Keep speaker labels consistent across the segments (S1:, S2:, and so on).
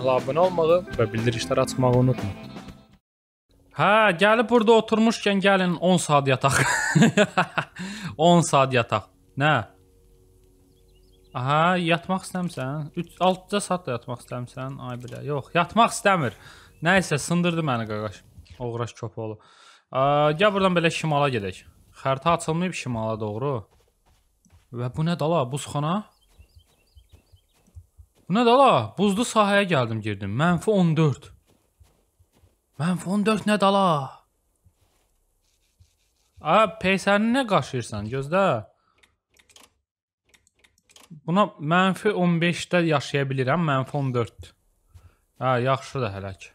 S1: kanala abunə olmağı və bildirişləri açmağı unutmayın. Hə, gəlib burada oturmuşkən gəlin 10 saat yataq. 10 saat yataq. Nə? Aha, yatmaq istəmirsən? 3-6 saat da yatmaq istəmirsən? Ay bilə. Yox, yatmaq istəmir. Nə isə sındırdı məni qaqaş. Oğraş köpoğlu. Gəl buradan belə şimala gedək. Xəritə açılmayıb şimala doğru. Və bu nə dala? Buzxana? Bu nə dala? Buzlu sahəyə gəldim, girdim. Mənfi 14. Mənfi 14 nə dala? A, peysərini nə qaşıyırsan? Gözlə. Buna mənfi 15-də yaşaya bilirəm, mənfi 14. Hə, yaxşı da hələk.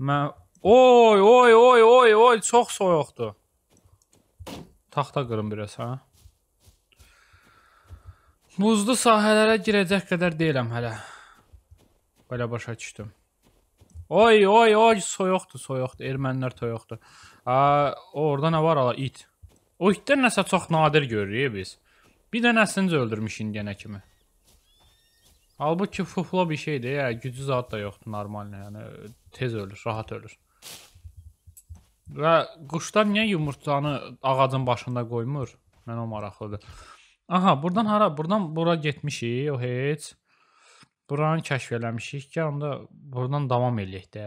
S1: Mən Oy, oy, oy, oy, oy, çox soyuqdur. Taxta qırın biraz, hə? Buzlu sahələrə girəcək qədər deyiləm hələ. Belə başa düşdüm. Oy, oy, oy, soyuqdur, soyuqdur. Ermənilər toyuqdur. A, orada nə var ala it? O itlər nəsə çox nadir görürük e, biz. Bir dənəsini öldürmüş indiyənə kimi. Halbuki fufla bir şeydir, ya, e, gücü zat da yoxdur normal, yəni tez ölür, rahat ölür. Və quşlar niyə yumurtanı ağacın başında qoymur? Mən o maraqlıdır. Aha, buradan hara? Buradan bura getmişik, o heç. Buranı kəşf eləmişik ki, onda buradan davam eləyək də.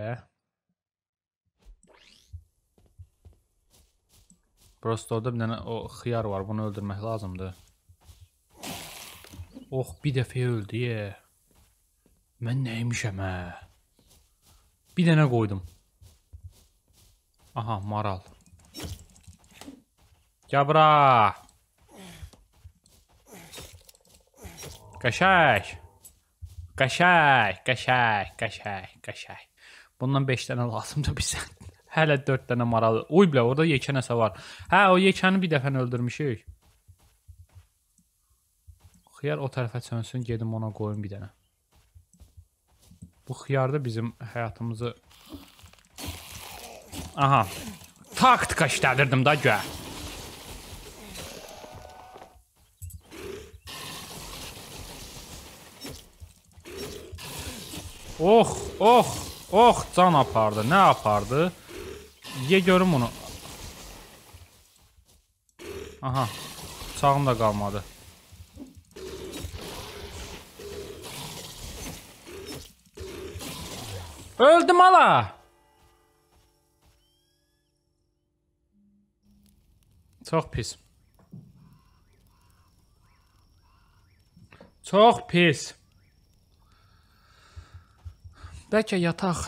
S1: Burası orada bir dənə o xiyar var, bunu öldürmək lazımdır. Oh, bir dəfə öldü, ye. Mən nəymişəm, hə? Bir dənə qoydum. Aha, maral. Gəl bura. Qaşay. Qaşay, qaşay, qaşay, qaşay. Bundan 5 dənə lazımdır bizə. Hələ 4 dənə maralı. Uy bilə, orada yekə nəsə var. Hə, o yekəni bir dəfə öldürmüşük. Xiyar o tərəfə çönsün, gedim ona qoyum bir dənə. Bu xiyar da bizim həyatımızı... Aha. Taktika işlədirdim da gör. Ox, oh, ox, oh, ox oh, can apardı. Nə apardı? Ye görüm bunu. Aha. Bıçağım da qalmadı. Öldüm ala. Çox pis. Çox pis. Bəlkə yataq.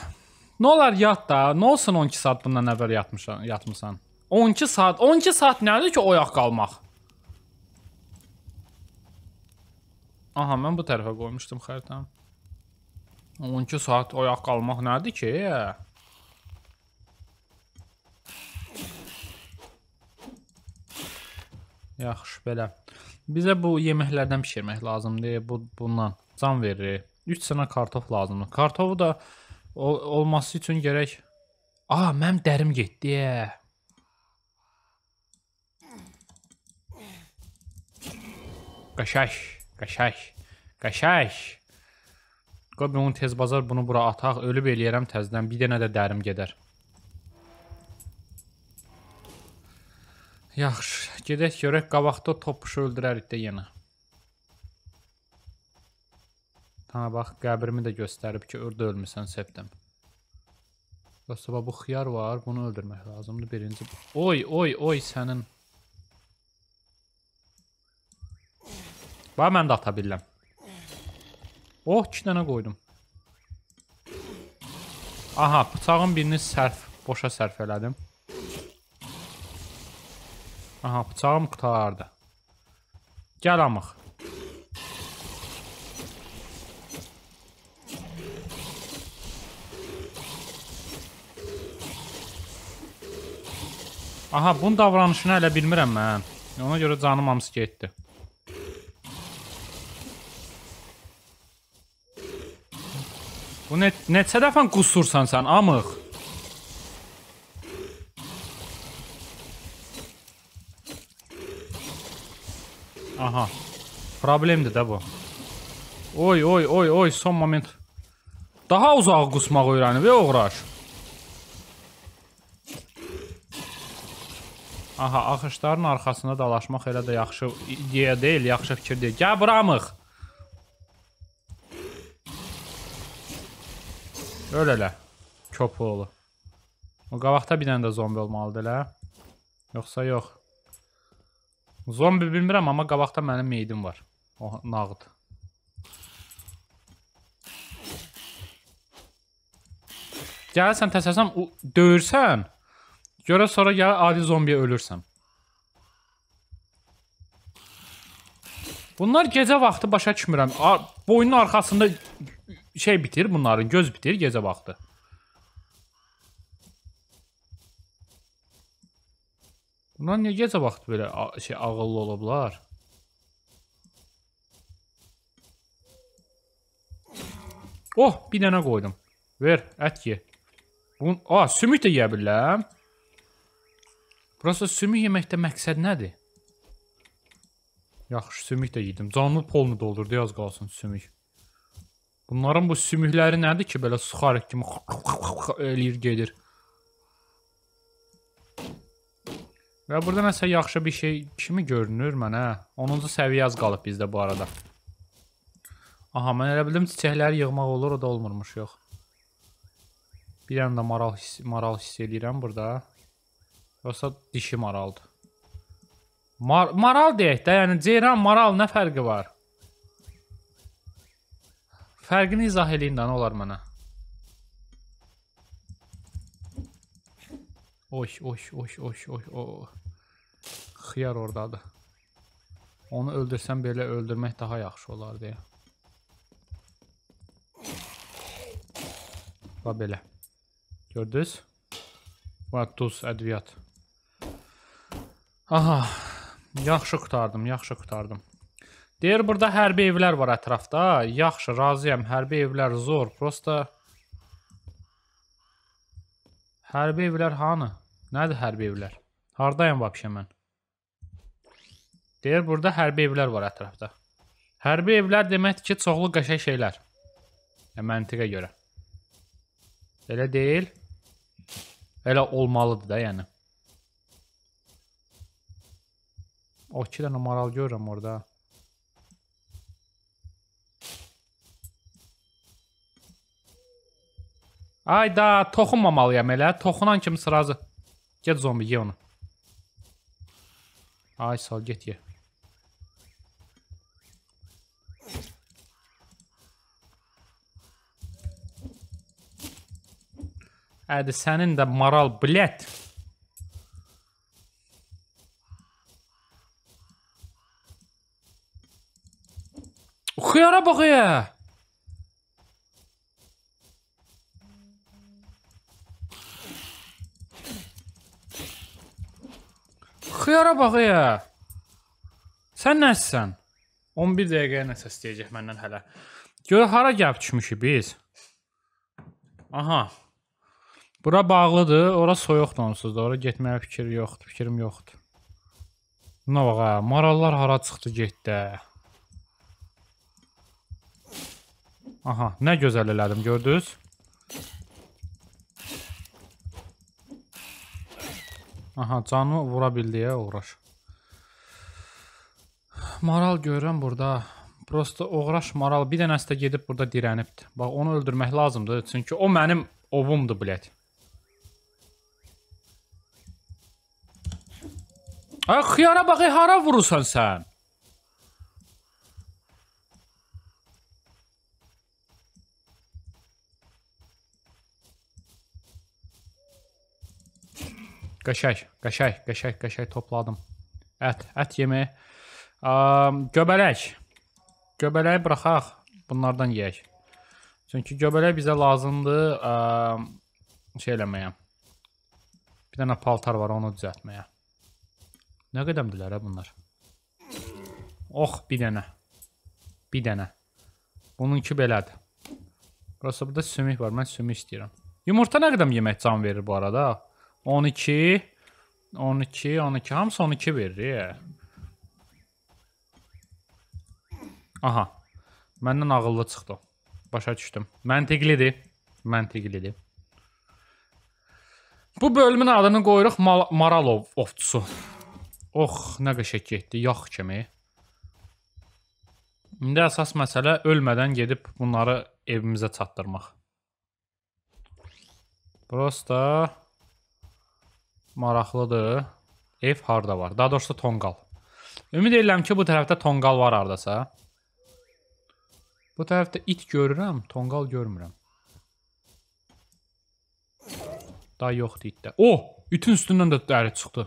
S1: Nə olar yat da. Nə olsun 12 saat bundan əvvəl yatmışam, yatmısan. 12 saat. 12 saat nədir ki, oyaq qalmaq? Aha, mən bu tərəfə qoymuşdum xəritəni. 12 saat oyaq qalmaq nədir ki? Yaxşı, belə. Bizə bu yeməklərdən bişirmək lazımdır. Bu bundan can verir. 3 sənə kartof lazımdır. Kartofu da ol olması üçün gərək A, mənim dərim getdi. Qaşaş, qaşaş, qaşaş. Qoy bunu tez bazar bunu bura ataq, ölüb eləyərəm təzdən. Bir dənə də dərim gedər. Yaxşı, gedək görək qabaqda topuş öldürərik də yenə. Ha bax qəbrimi də göstərib ki, orada ölmüsən Septem. Dostaba bu xiyar var, bunu öldürmək lazımdır. Birinci oy oy oy sənin. Bax mən də ata bilirəm. Oh, 2 dənə qoydum. Aha, bıçağın birini sərf, boşa sərf elədim. Aha, bıçağım qutardı. Gəl amıq. Aha, bunun davranışını hələ bilmirəm mən. Ona görə canım hamısı getdi. Bu ne neçə dəfə qusursan sən, amıq? Aha. Problemdir də bu. Oy, oy, oy, oy, son moment. Daha uzaq qusmaq öyrənib, ey oğraş. Aha, axışların arxasında dalaşmaq elə də yaxşı ideya deyil, yaxşı fikir deyil. Gəl buramıq. Öl elə. Köpoğlu. O qabaqda bir dənə də zombi olmalıdır elə. Yoxsa yox. Zombi bilmirəm, amma qabaqda mənim meydim var. O nağd. Gəlsən, təsəsən, döyürsən. Göre sonra ya adi zombiye ölürsem. Bunlar gecə vaxtı başa düşmürəm. Ar boynun arxasında şey bitir bunların, göz bitir gecə vaxtı. Bunlar niyə gecə vaxtı belə şey ağıllı olublar? Oh, bir dənə qoydum. Ver, ət ye. Bun, a, sümük də yeyə bilərəm. Prosta sümük yeməkdə məqsəd nədir? Yaxşı, sümük də yedim. Canlı polunu doldurdu, yaz qalsın sümük. Bunların bu sümükləri nədir ki, belə suxarıq kimi eləyir, gedir. Və burada nəsə yaxşı bir şey kimi görünür mənə. 10-cu səviyyə az qalıb bizdə bu arada. Aha, mən elə bildim çiçəkləri yığmaq olur, o da olmurmuş, yox. Bir anda maral hiss, maral hiss eləyirəm burada. Yoxsa dişi maraldır. Mar maral deyək də, yəni ceyran maral nə fərqi var? Fərqini izah eləyin də, nə olar mənə? Oy, oy, oy, oy, oy, oy. Xiyar ordadır. Onu öldürsən belə öldürmək daha yaxşı olar deyə. Va belə. Gördünüz? Va duz ədviyyat. Aha. Yaxşı qutardım, yaxşı qutardım. Deyir burada hərbi evlər var ətrafda. Yaxşı, razıyam. Hərbi evlər zor. Prosta Hərbi evlər hanı? Nədir hərbi evlər? Hardayam vəbşə mən? Deyir burada hərbi evlər var ətrafda. Hərbi evlər deməkdir ki, çoxlu qəşəng şeylər. Ya yəni, məntiqə görə. Elə deyil. Elə olmalıdır da, yəni. O iki dənə maral görürəm orada. Ay da, toxunmamalıyam elə. Toxunan kimi sırazı. Get zombi, ye onu. Ay sal, get ye. Ədi, sənin də maral, blət. Xiyara bax ya. Xiyara bax ya. Sən nəsən? 11 dəqiqəyə nə səsləyəcək məndən hələ. Gör hara gəlib düşmüşük biz. Aha. Bura bağlıdır, ora soyuqdur onsuz da, ora getməyə fikir yoxdur, fikrim yoxdur. Buna bax, marallar hara çıxdı getdi. Aha, nə gözəl elədim, gördünüz? Aha, canı vura bildiyə uğraş. Maral görürəm burada. Prosta uğraş maral. Bir dənəsi də gedib burada dirənibdi. Bax, onu öldürmək lazımdır. Çünki o mənim ovumdur, blət. Ay, xiyara bax, e, hara vurursan sən? Qəşək, qəşək, qəşək, qəşək topladım. Ət, ət yeməyi. Göbələk. Göbələyi buraxaq, bunlardan yeyək. Çünki göbələk bizə lazımdır ə, şey eləməyə. Bir dənə paltar var, onu düzəltməyə. Nə qədəmdirlər hə bunlar? Ox, oh, bir dənə. Bir dənə. Bununki belədir. Burası burada sümük var. Mən sümük istəyirəm. Yumurta nə qədəm yemək can verir bu arada? 12, 12, 12, hamısı 12 verir. Aha, məndən ağıllı çıxdı. Başa düşdüm. Məntiqlidir, məntiqlidir. Bu bölümün adını qoyuruq Mal Maralov ovçusu. Ox, nə qəşək getdi, yax kimi. İndi əsas məsələ ölmədən gedib bunları evimizə çatdırmaq. Prosta maraqlıdır. Ev harda var? Daha doğrusu tonqal. Ümid edirəm ki, bu tərəfdə tonqal var hardasa. Bu tərəfdə it görürəm, tonqal görmürəm. Daha yoxdur itdə. Oh! İtin üstündən də dəri çıxdı.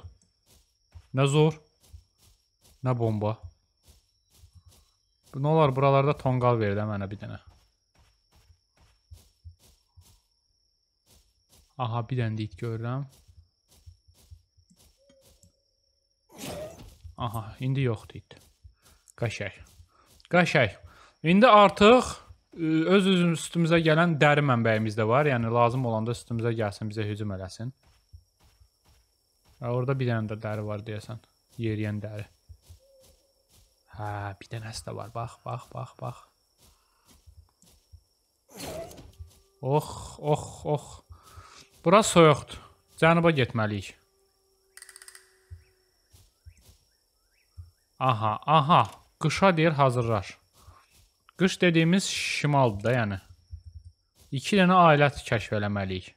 S1: Nə zor. Nə bomba. Nə olar buralarda tonqal verdi mənə bir dənə. Aha bir dənə it görürəm. Aha, indi yoxdur it. Qaşay. Qaşay. İndi artıq e, öz üstümüzə gələn dəri mənbəyimiz də var. Yəni lazım olanda üstümüzə gəlsin, bizə hücum eləsin. Orada bir dənə də dəri var deyəsən. Yeriyən dəri. Hə, bir dənəsi də var. Bax, bax, bax, bax. Ox, ox, ox. Bura soyuqdur. Cənuba getməliyik. Aha, aha. Qışa deyir hazırlar. Qış dediyimiz şimaldır da yəni. İki dənə alət kəşf eləməliyik.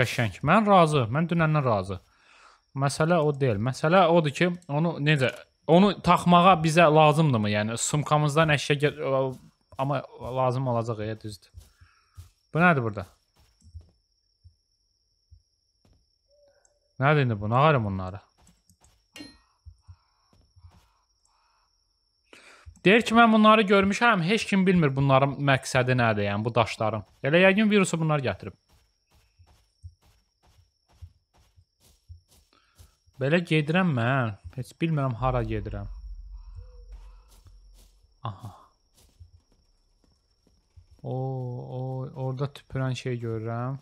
S1: Qəşəng. Mən razı. Mən dünəndən razı. Məsələ o deyil. Məsələ odur ki, onu necə onu taxmağa bizə lazımdırmı? Yəni sumkamızdan əşya amma lazım olacaq ya düzdür. Bu nədir burada? Nədir indi bu? Nə bunları? Deyir ki, mən bunları görmüşəm, heç kim bilmir bunların məqsədi nədir, yəni bu daşların. Elə yəqin virusu bunlar gətirib. Belə gedirəm mən, heç bilmirəm hara gedirəm. Aha. O, o, orada tüpürən şey görürəm.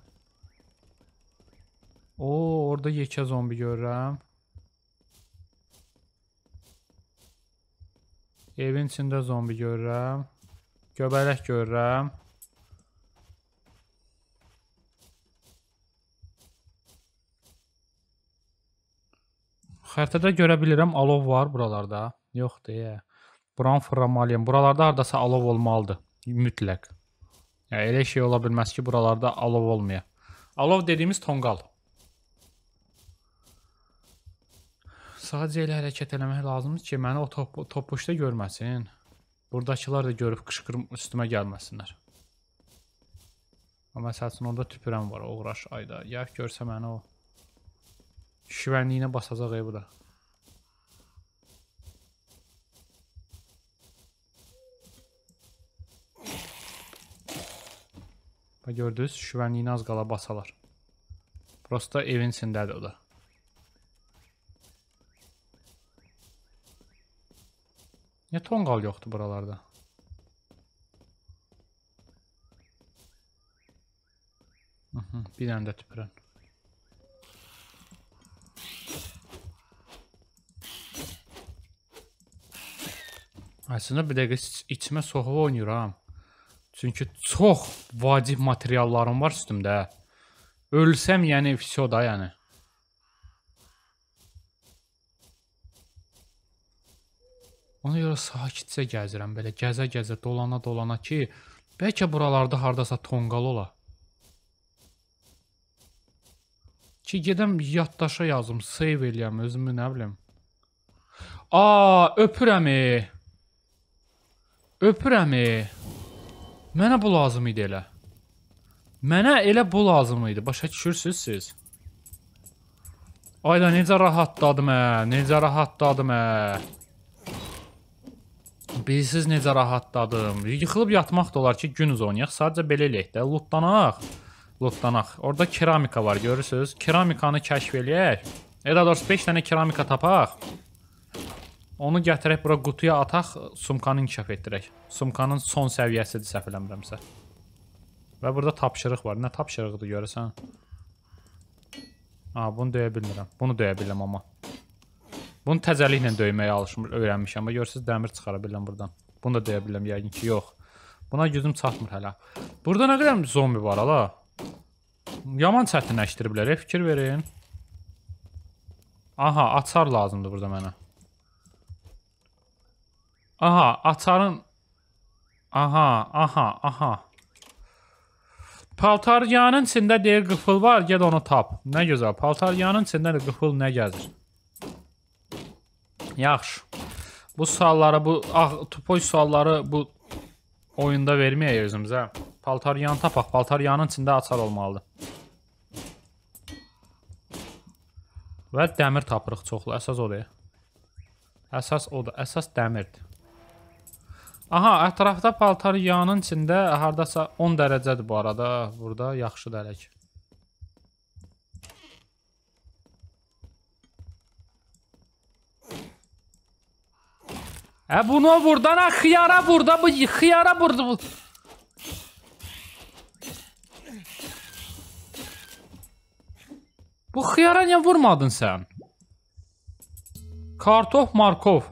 S1: O, orada yekə zombi görürəm. Evin içində zombi görürəm. Göbələk görürəm. Xəritədə görə bilirəm alov var buralarda. Yox deyə. Buranı fırlamalıyam. Buralarda hardasa alov olmalıdır. Mütləq. Yəni elə şey ola bilməz ki, buralarda alov olmaya. Alov dediyimiz tonqal. Sadəcə elə hərəkət eləmək lazımdır ki, məni o top topuqda görməsin. Buradakılar da görüb qışqırım üstümə gəlməsinlər. Amma məsəlçün orada tüpürəm var, oğraş ayda. Ya görsə məni o şivənliyinə basacaq ey bu da. Bax gördünüz, şivənliyinə az qala basalar. Prosta evin içindədir o da. Niyə tonqal yoxdur buralarda? Hı -hı, bir dənə də tüpürən. Əslində bir dəqiqə içmə soğuq oynayıram. Çünki çox vacib materiallarım var üstümdə. Ölsəm yəni vəsyo da yəni. Ona görə sakitcə gəzirəm, belə gəzə-gəzə, dolana-dolana ki, bəlkə buralarda hardasa tonqal ola. Ki gedəm yaddaşa yazım, save eləyəm özümü, nə bilim. A, öpürəm. E. Öpürəm. E. Mənə bu lazım idi elə. Mənə elə bu lazım idi. Başa düşürsüz siz? Ayda necə rahatladım hə, necə rahatladım hə. Bilsiz necə rahatladım. Yıxılıb yatmaq da olar ki, gün uzonuyaq. Sadəcə belə eləyək də, lootlanaq. Lootlanaq. Orada keramika var, görürsüz? Keramikanı kəşf eləyək. Elə doğrusu 5 dənə keramika tapaq. Onu gətirək bura qutuya ataq, sumkanı inkişaf etdirək. Sumkanın son səviyyəsidir səhv eləmirəmsə. Və burada tapşırıq var. Nə tapşırıqdır görəsən? A, bunu döyə bilmirəm. Bunu döyə bilirəm amma. Bunu təzəliklə döyməyə alışmış, öyrənmişəm. Amma görürsüz dəmir çıxara bilirəm burdan. Bunu da döyə bilirəm yəqin ki, yox. Buna gücüm çatmır hələ. Burada nə qədər zombi var ala? Yaman çətinləşdiriblər, e, fikir verin. Aha, açar lazımdır burada mənə. Aha, açarın Aha, aha, aha. Paltaryanın içində deyir qıfıl var, get onu tap. Nə gözəl. Paltaryanın içində də qıfıl nə gəzir? Yaxşı. Bu sualları, bu ağ, tupoy sualları bu oyunda verməyək özümüzə. Hə. Paltaryanı tapaq. Paltaryanın içində açar olmalıdır. Və dəmir tapırıq çoxlu. Əsas odur. Əsas odur. Əsas dəmirdir. Aha, ətrafda paltaryanın içində hardasa 10 dərəcədir bu arada. Burada yaxşı dərək. Hə e, buna vurdan, hə xiyara vurda, bu xiyara vurdu bu. Bu xiyara niyə vurmadın sən? Kartof Markov.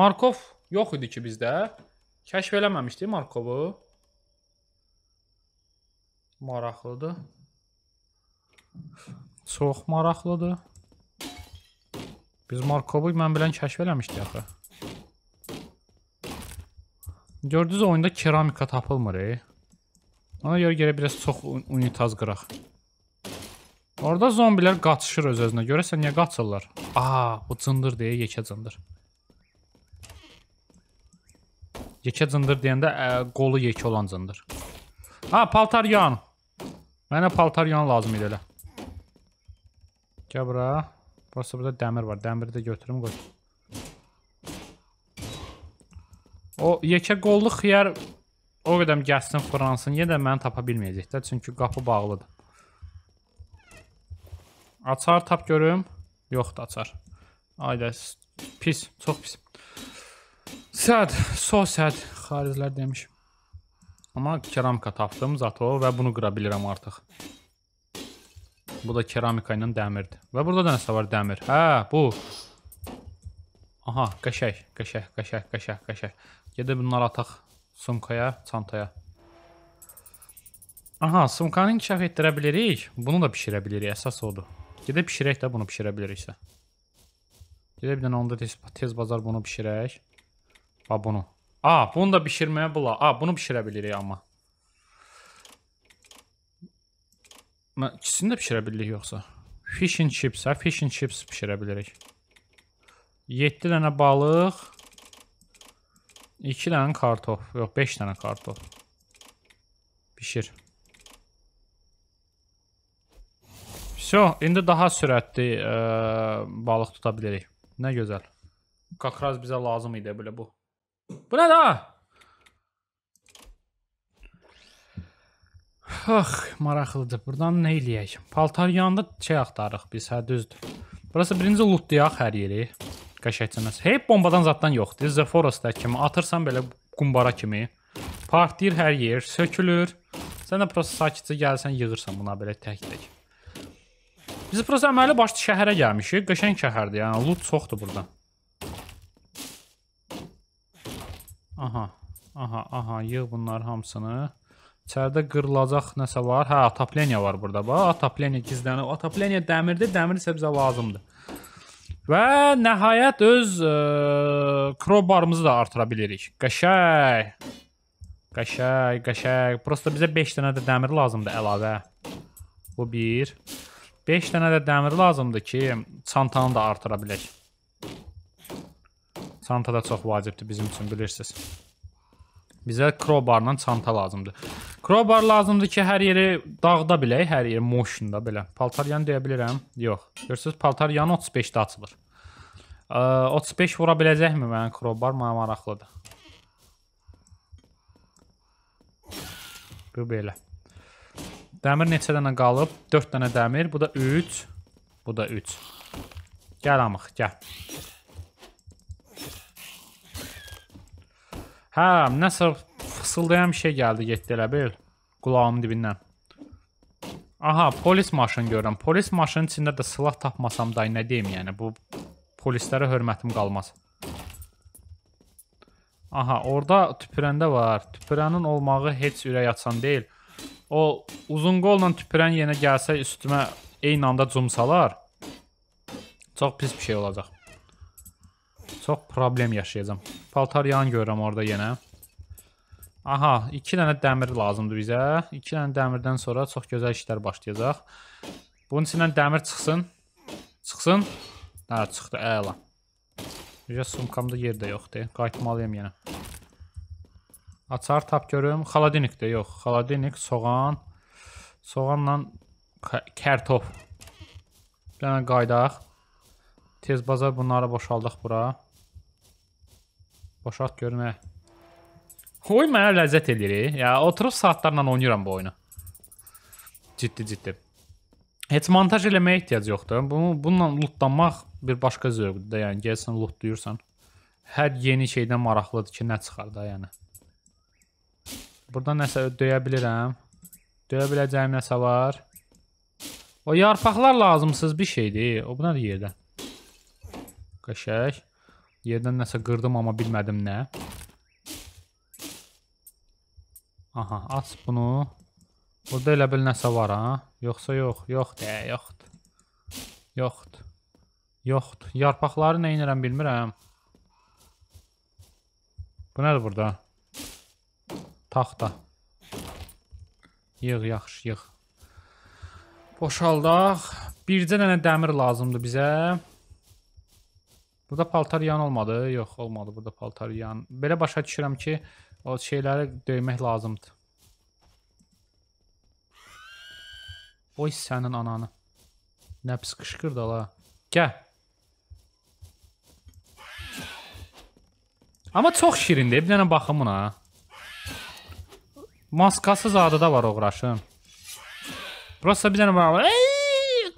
S1: Markov yox idi ki bizdə. Kəşf eləməmişdi Markovu. Maraqlıdır. Çox maraqlıdır. Biz Markovu mən bilən kəşf eləmişdik axı. Gördünüz oyunda keramika tapılmır. E. Ona görə gərək biraz çox unitaz qıraq. Orada zombilər qaçışır öz-özünə. Görəsən niyə qaçırlar? Aa, bu cındır deyə yekə cındır. Yekə cındır deyəndə ə, qolu yekə olan cındır. Ha, paltaryan. Mənə paltaryan lazım idi elə. Gəl bura. Burası burada dəmir var. Dəmiri də götürüm qoy. O yekə qolluq xiyar o qədər gəlsin Fransın, yenə də məni tapa bilməyəcək də, çünki qapı bağlıdır. Açar tap görüm. Yoxdur açar. Ayda pis, çox pis. Səd, so səd xariclər demiş. Amma keramika tapdım zato və bunu qıra bilirəm artıq. Bu da keramika ilə dəmirdir. Və burada da nəsə var dəmir. Hə, bu. Aha, qəşəng, qəşəng, qəşəng, qəşəng, qəşəng. Gedib bunları ataq sumkaya, çantaya. Aha, sumkanı inkişaf etdirə bilirik. Bunu da bişirə bilirik, əsas odur. Gedib bişirək də bunu bişirə biliriksə. Gedib bir dənə onda tez, tez bazar bunu bişirək. A, bunu. A, bunu da bişirməyə bula. A, bunu bişirə bilirik amma. İkisini də bişirə bilirik yoxsa? Fish and chips, ha? Hə? Fish and chips bişirə bilirik. 7 dənə balıq. 2 dənə kartof, yox 5 dənə kartof pişir. Vso, indi daha sürətli ə, e, balıq tuta bilərik. Nə gözəl. Kakraz bizə lazım idi belə bu. Bu nə da? Ax, maraqlıdır. Burdan nə eləyək? Paltar yanında şey axtarırıq biz, hə düzdür. Burası birinci lootlayaq hər yeri qəşəngcəsinəs. Hep bombadan zaddan yoxdur. Zeforosda kimi atırsan belə qumbara kimi. Partlayır hər yer, sökülür. Sən də prosta sakitcə gəlsən, yığırsan buna belə tək-tək. Biz prosta əməli başlı şəhərə gəlmişik. Qəşəng şəhərdir, yəni loot çoxdur burada. Aha, aha, aha, yığ bunlar hamısını. İçəridə qırılacaq nəsə var. Hə, atapleniya var burada. Bax, atapleniya gizlənib. Atapleniya dəmirdir. Dəmir isə bizə lazımdır. Və nəhayət öz ə, e, krobarımızı da artıra bilirik. Qəşəng. Qəşəng, qəşəng. Prosta bizə 5 dənə də dəmir lazımdır əlavə. Bu 1. 5 dənə də dəmir lazımdır ki, çantanı da artıra bilək. Çanta da çox vacibdir bizim üçün, bilirsiniz. Bizə crowbarla çanta lazımdır. Crowbar lazımdır ki, hər yeri dağda bilək, hər yeri motionda belə. Paltaryanı deyə bilirəm? Yox. Görürsüz, paltaryan 35-də açılır. Ə, 35 vura biləcəkmi mənim crowbar? Mənə maraqlıdır. Bu belə. Dəmir neçə dənə qalıb? 4 dənə dəmir. Bu da 3. Bu da 3. Gəl amıq, gəl. Hə, nəsə fısıldayan bir şey gəldi, getdi elə bil. Qulağımın dibindən. Aha, polis maşını görürəm. Polis maşının içində də silah tapmasam da nə deyim, yəni bu polislərə hörmətim qalmaz. Aha, orada tüpürəndə var. Tüpürənin olmağı heç ürək açan deyil. O uzun qolla tüpürən yenə gəlsə üstümə eyni anda cumsalar, çox pis bir şey olacaq. Çox problem yaşayacam. Paltar yan görürəm orada yenə. Aha, 2 dənə dəmir lazımdır bizə. 2 dənə dəmirdən sonra çox gözəl işlər başlayacaq. Bunun içindən dəmir çıxsın. Çıxsın. Hə, çıxdı, əla. Bizə sumkamda yer də yoxdur. Qayıtmalıyam yenə. Açar tap görüm. Xaladinikdir, yox. Xaladinik, soğan. Soğanla kərtof. Bir dənə qaydaq. Tez bazar bunları boşaldıq bura. Boşalt görünə. Oyun mənə ləzzət edir. Ya oturub saatlarla oynayıram bu oyunu. Ciddi ciddi. Heç montaj eləməyə ehtiyac yoxdur. Bunu bununla lootlanmaq bir başqa zövqdür də. Yəni gəlsən lootluyursan. Hər yeni şeydən maraqlıdır ki, nə çıxar da, yəni. Burda nəsə döyə bilirəm. Döyə biləcəyim nəsə var. O yarpaqlar lazımsız bir şeydir. O bu nədir yerdə? Qəşəng. Yerdən nəsə qırdım, amma bilmədim nə. Aha, aç bunu. Burada elə bil nəsə var, ha? Yoxsa yox, yoxdur, ə, yoxdur. Yoxdur. Yoxdur. Yarpaqları nə edirəm bilmirəm. Bu nədir burada? Taxta. Yığ, yaxşı, yığ. Boşaldaq. Bircə dənə dəmir lazımdır bizə. Burada paltar yan olmadı. Yox, olmadı. Burada paltar yan. Belə başa düşürəm ki, o şeyləri döymək lazımdır. Oy sənin ananı. Nə pis qışqırdı la. Gəl. Amma çox şirindir. Bir dənə baxım buna. Maskasız adada var oğraşın. Prosta bir dənə var.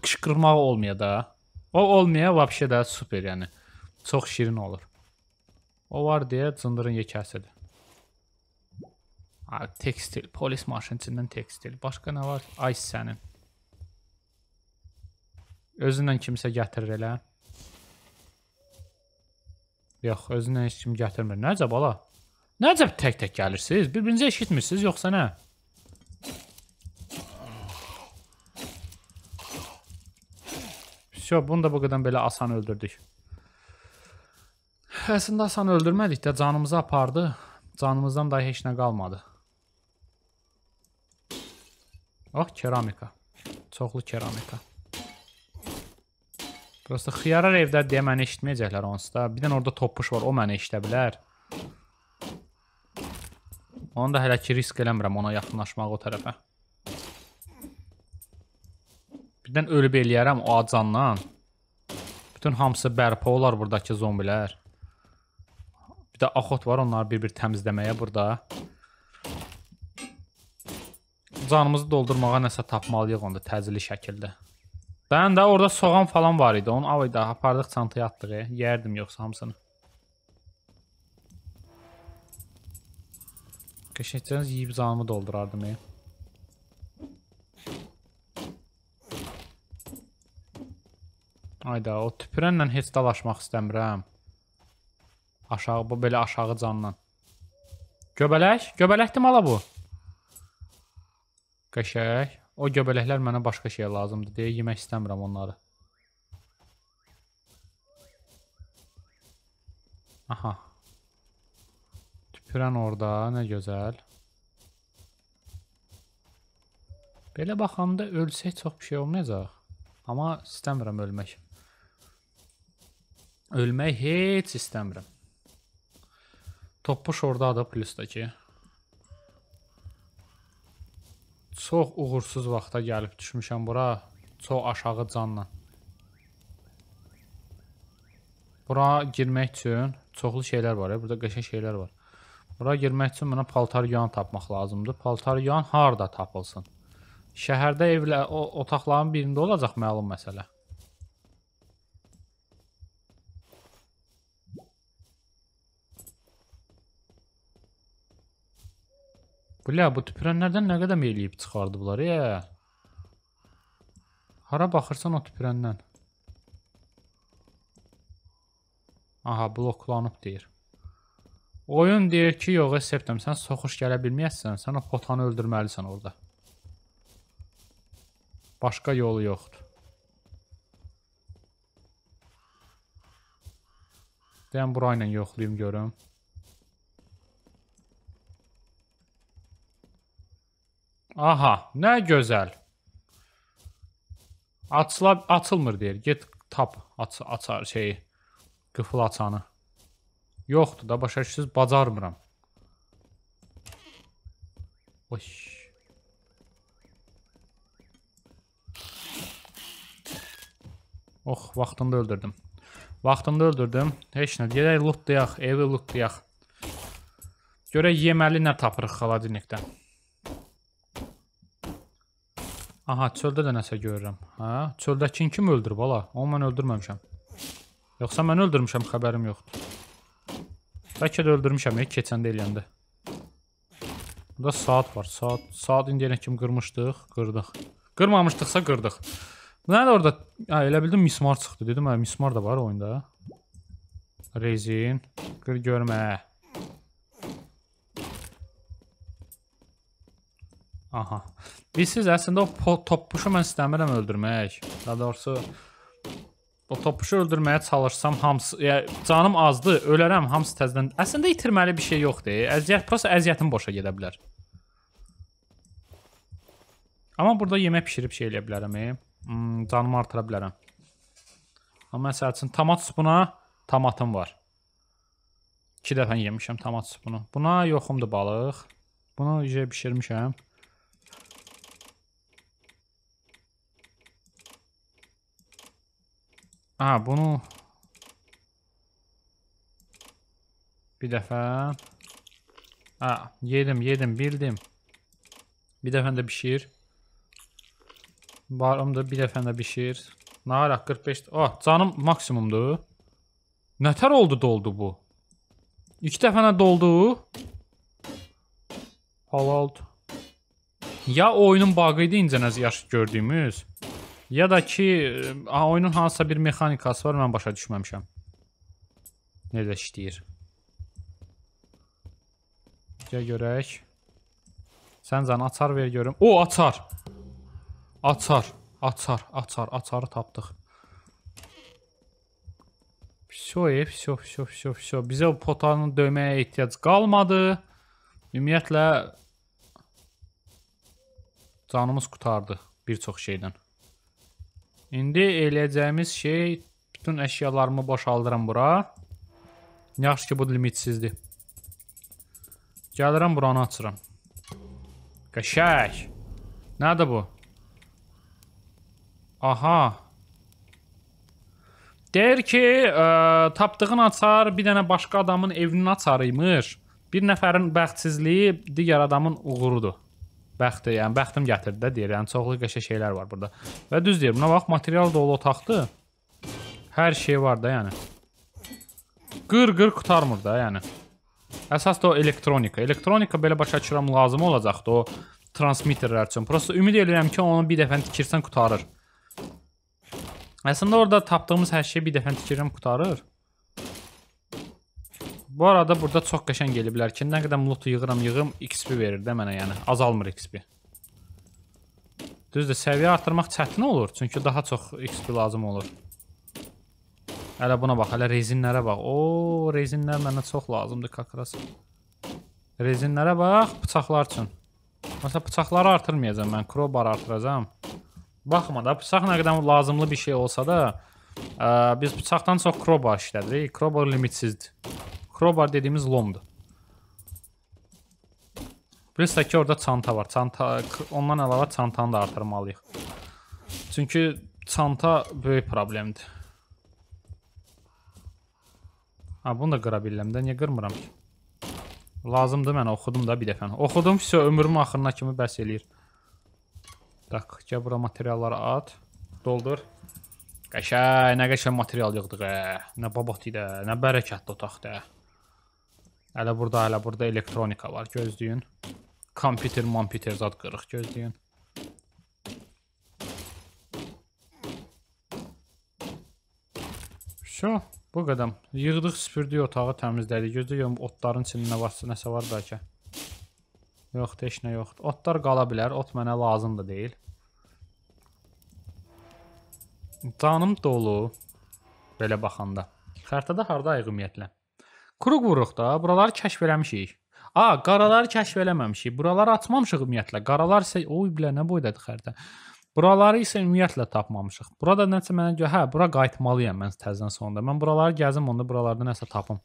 S1: Qışqırmağı olmuyor da. O olmuyor вообще da super yəni. Çox şirin olur. O var deyə cındırın yekəsidir. Ay, tekstil, polis maşınçından tekstil. Başqa nə var? Ay sənin. Özündən kimsə gətirir elə. Yox, özündən heç kim gətirmir. Nəcə bala? Nəcə tək-tək gəlirsiniz? Bir-birinizə eşitmirsiniz, yoxsa nə? Şo, bunu da bu qədər belə asan öldürdük. Əslində sən öldürmədik də canımızı apardı. Canımızdan da heç nə qalmadı. Oh, keramika. Çoxlu keramika. Prosta xiyarar evdə deyə məni eşitməyəcəklər onsuz da. Bir dənə orada topuş var, o məni eşitə bilər. Onu da hələ ki risk eləmirəm ona yaxınlaşmağı o tərəfə. Birdən ölüb eləyərəm o acandan. Bütün hamısı bərpa olar buradakı zombilər. Bir də axot var, onları bir-bir təmizləməyə burada. Canımızı doldurmağa nəsə tapmalıyıq onda təzili şəkildə. Dən də orada soğan falan var idi. Onu avayda apardıq çantaya atdıq. E, Yərdim yoxsa hamısını. Qəşəngcəniz yeyib canımı doldurardım. Ya. E. Ayda o tüpürənlə heç dalaşmaq istəmirəm. Aşağı, bu belə aşağı candan. Göbələk? Göbələkdir mala bu? Qəşək. O göbələklər mənə başqa şey lazımdır deyə yemək istəmirəm onları. Aha. Tüpürən orada, nə gözəl. Belə baxanda ölsək çox bir şey olmayacaq. Amma istəmirəm ölmək. Ölmək heç istəmirəm. Toppuş orada da plusdakı. Çox uğursuz vaxta gəlib düşmüşəm bura. Çox aşağı canla. Bura girmək üçün çoxlu şeylər var. Ya. Burada qəşəng şeylər var. Bura girmək üçün mənə paltaryoyan tapmaq lazımdır. Paltaryoyan harda tapılsın? Şəhərdə evlə o, otaqların birində olacaq məlum məsələ. Bля, bu tüpürənlərdən nə qədəm eləyib çıxardıblar, yə. Hara baxırsan o tüpürəndən. Aha, bloklanıb deyir. Oyun deyir ki, yox, Septem, sən soxuş gələ bilməyəsən, sən o potanı öldürməlisən orada. Başqa yolu yoxdur. Deyəm, bura ilə yoxlayım görüm. Aha, nə gözəl. Açıla, açılmır deyir. Get tap, aç, açar şeyi. Qıfıl açanı. Yoxdur da, başa düşürsüz, bacarmıram. Oy. Ox, oh, vaxtında öldürdüm. Vaxtında öldürdüm. Heç nə, gedək lootlayaq, evi lootlayaq. Görək yeməli nə tapırıq xaladinikdən. Aha, çöldə də nəsə görürəm. Hə? Çöldəkin kim öldürüb ala? Onu mən öldürməmişəm. Yoxsa mən öldürmüşəm, xəbərim yoxdur. Bəlkə də öldürmüşəm, heç keçəndə yəni eləyəndə. Burada saat var. Saat, saat indi yenə kim qırmışdıq? Qırdıq. Qırmamışdıqsa qırdıq. Nə də orada? Hə, elə bildim mismar çıxdı. Dedim, hə, mismar da var oyunda. Rezin. Qır görmə. Aha. Bilirsiniz, əslində o toppuşu mən istəmirəm öldürmək. Daha doğrusu o toppuşu öldürməyə çalışsam hamısı, ya canım azdı, ölərəm, hamısı təzədən. Əslində itirməli bir şey yoxdur. Əziyyət, prosta əziyyətim boşa gedə bilər. Amma burada yemək bişirib şey eləyə bilərəm. E. Hmm, canımı artıra bilərəm. Amma məsəl üçün tomat supuna tomatım var. 2 dəfə yemişəm tomat supunu. Buna yoxumdur balıq. Bunu yeyib bişirmişəm. A, ah, bunu bir dəfə A, ah, yedim, yedim, bildim. Bir dəfən də bişir. Barım da bir dəfən də bişir. Nahar 45. Ah, canım maksimumdur. Nətər oldu doldu bu? İki dəfənə doldu. Fallout. Ya oyunun bug'ı idi incə nəz yaxşı gördüyümüz. Ya da ki, e, oyunun hansısa bir mexanikası var, mən başa düşməmişəm. Necə işləyir. Gəl görək. Sən can açar ver görüm. O, açar! Açar, açar, açar, açarı tapdıq. Все, все, все, все, все. Bizə bu potanı döyməyə ehtiyac qalmadı. Ümumiyyətlə, canımız qutardı bir çox şeydən. İndi eləyəcəyimiz şey bütün əşyalarımı boşaldıram bura. Yaxşı ki, bu limitsizdir. Gəlirəm buranı açıram. Qəşək. Nədir bu? Aha. Deyir ki, ə, e, tapdığın açar bir dənə başqa adamın evinin açarıymış. Bir nəfərin bəxtsizliyi digər adamın uğurudur. Bəxti, yəni bəxtim gətirdi də deyir. Yəni çoxlu qəşəng şeylər var burada. Və düz deyir, buna bax, material dolu otaqdır. Hər şey var da, yəni. Qır-qır qutarmır da, yəni. Əsas da o elektronika. Elektronika belə başa düşürəm lazım olacaqdı o transmitterlər üçün. Prosta ümid edirəm ki, onu bir dəfə tikirsən qutarır. Əslində orada tapdığımız hər şey bir dəfə tikirəm qutarır. Bu arada burada çox qəşən geliblər ki, nə qədəm loot yığıram yığım XP verir də mənə yəni. Azalmır XP. Düzdür, səviyyə artırmaq çətin olur, çünki daha çox XP lazım olur. Hələ buna bax, hələ rezinlərə bax. O, rezinlər mənə çox lazımdır kakrası. Rezinlərə bax, bıçaqlar üçün. Məsələn, bıçaqları artırmayacağam mən, crowbar artıracağam. Baxma da, bıçaq nə qədər lazımlı bir şey olsa da, ə, e, biz bıçaqdan çox crowbar işlədirik. Crowbar limitsizdir. Crowbar dediyimiz lomdur. Bilirsə ki, orada çanta var. Çanta ondan əlavə çantanı da artırmalıyıq. Çünki çanta böyük problemdir. Ha, bunu da qıra bilirəm də. Niyə qırmıram ki? Lazımdır mənə, oxudum da bir dəfəni. Oxudum, vəsə ömrümün axırına kimi bəs eləyir. Tak, gəl bura materialları at. Doldur. Qəşəng, nə qəşəng material yığdıq. Ə. Hə. Nə babat idi, hə. nə bərəkətli otaqdır. Hə. Hələ burada, hələ burada elektronika var, gözləyin. Kompüter, kompüter zad qırıq, gözləyin. Şo, bu qədər. Yığdıq, süpürdük otağı, təmizlədik. Gözləyim, otların içində nə varsa, nəsə var bəlkə. Yoxdur, heç nə yoxdur. Otlar qala bilər, ot mənə lazım da deyil. Canım dolu, belə baxanda. Xərtədə haradayıq ümumiyyətlə? Kruq vururuq da, buraları kəşf eləmişik. A, qaraları kəşf eləməmişik. Buraları açmamışıq ümumiyyətlə. Qaralar isə oy bilə nə boydadır xərdə. Buraları isə ümumiyyətlə tapmamışıq. Burada nəsə mənə görə, hə, bura qayıtmalıyam mən təzədən sonda. Mən buraları gəzim, onda buralarda nəsə tapım.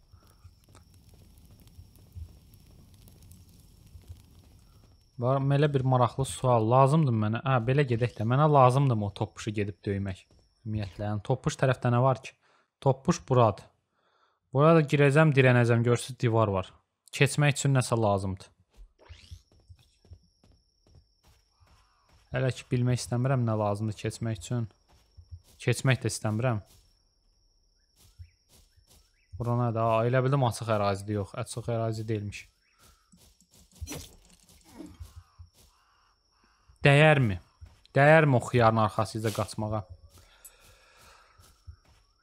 S1: Var, belə bir maraqlı sual lazımdır mənə. Hə, belə gedək də. Mənə lazımdır o toppuşu gedib döymək. Ümumiyyətlə, yəni toppuş tərəfdə nə var ki? Toppuş buradır. Bura da girəcəm, dirənəcəm. Görsüz divar var. Keçmək üçün nəsə lazımdır. Hələ ki, bilmək istəmirəm nə lazımdır keçmək üçün. Keçmək də istəmirəm. Bura nədir? Ha, elə bildim açıq ərazidir, yox. Açıq ərazi deyilmiş. Dəyərmi? Dəyərmi o xiyarın arxasıca qaçmağa?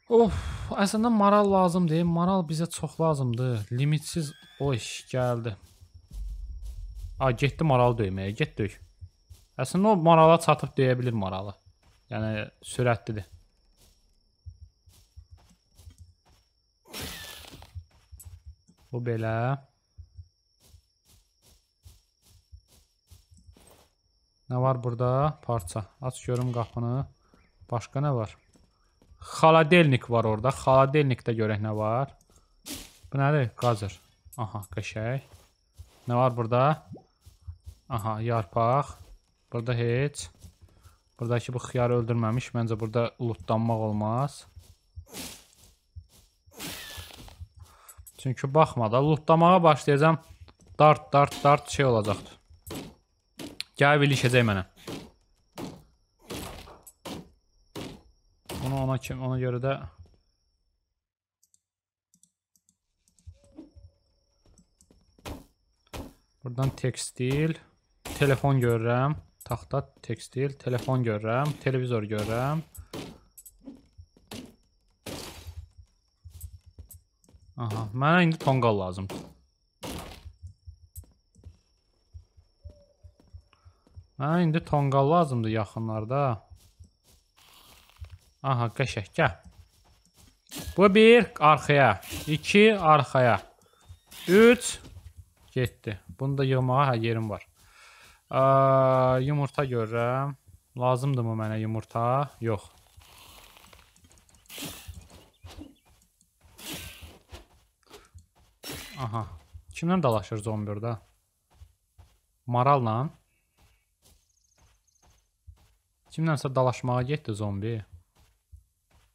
S1: Of, əslində maral lazımdır. Maral bizə çox lazımdır. Limitsiz o iş gəldi. A, getdi maralı döyməyə. Get döy. Əslində o marala çatıb döyə bilir maralı. Yəni sürətlidir. Bu belə. Nə var burada? Parça. Aç görüm qapını. Başqa nə var? Xaladelnik var orada. Xaladelnikdə görək nə var. Bu nədir? Qazır. Aha, qəşək. Nə var burada? Aha, yarpaq. Burada heç. Buradakı bu xiyarı öldürməmiş. Məncə burada lootlanmaq olmaz. Çünki baxmadan lootlamağa başlayacam. Dart, dart, dart şey olacaqdır. Gəlib ilişəcək mənə. Ona kim, ona görə də Buradan tekstil, telefon görürəm, taxta tekstil, telefon görürəm, televizor görürəm. Aha, mənə indi tonqal lazımdır. Mənə indi tonqal lazımdır yaxınlarda. Aha, qəşək, gəl. Bu bir, arxaya. İki, arxaya. Üç, getdi. Bunu da yığmağa hə, yerim var. Ə, yumurta görürəm. Lazımdır mı mənə yumurta? Yox. Aha. Kimdən dalaşır zombi orada? Maralla. Kimdənsə dalaşmağa getdi zombi.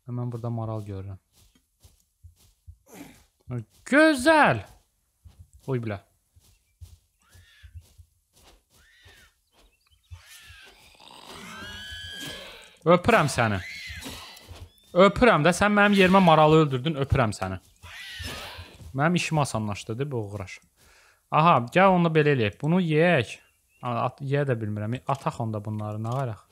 S1: Və mən burada maral görürəm. Gözəl! Oy bilə. Öpürəm səni. Öpürəm də, sən mənim yerimə maralı öldürdün, öpürəm səni. Mənim işimi asanlaşdırdı bu uğraş. Aha, gəl onu belə eləyək. Bunu yeyək. Yeyə də bilmirəm. Ataq onda bunları, nə qaraq?